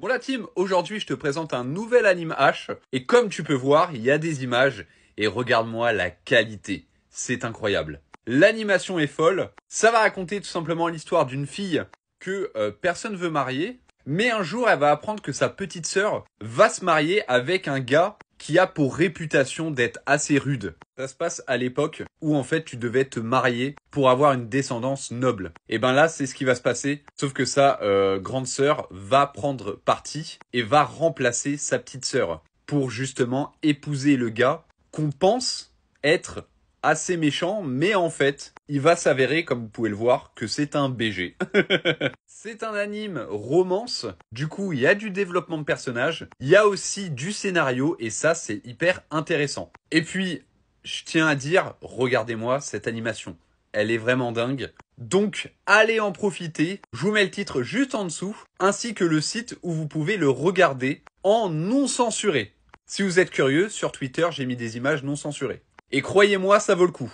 Bon la team, aujourd'hui je te présente un nouvel anime H et comme tu peux voir, il y a des images et regarde-moi la qualité. C'est incroyable. L'animation est folle. Ça va raconter tout simplement l'histoire d'une fille que euh, personne veut marier, mais un jour elle va apprendre que sa petite sœur va se marier avec un gars qui a pour réputation d'être assez rude. Ça se passe à l'époque où en fait tu devais te marier pour avoir une descendance noble. Et eh ben là c'est ce qui va se passer, sauf que sa euh, grande sœur va prendre parti et va remplacer sa petite sœur pour justement épouser le gars qu'on pense être assez méchant, mais en fait, il va s'avérer, comme vous pouvez le voir, que c'est un BG. c'est un anime romance, du coup il y a du développement de personnages, il y a aussi du scénario, et ça c'est hyper intéressant. Et puis, je tiens à dire, regardez-moi cette animation, elle est vraiment dingue. Donc, allez en profiter. Je vous mets le titre juste en dessous, ainsi que le site où vous pouvez le regarder en non censuré. Si vous êtes curieux, sur Twitter, j'ai mis des images non censurées. Et croyez-moi, ça vaut le coup.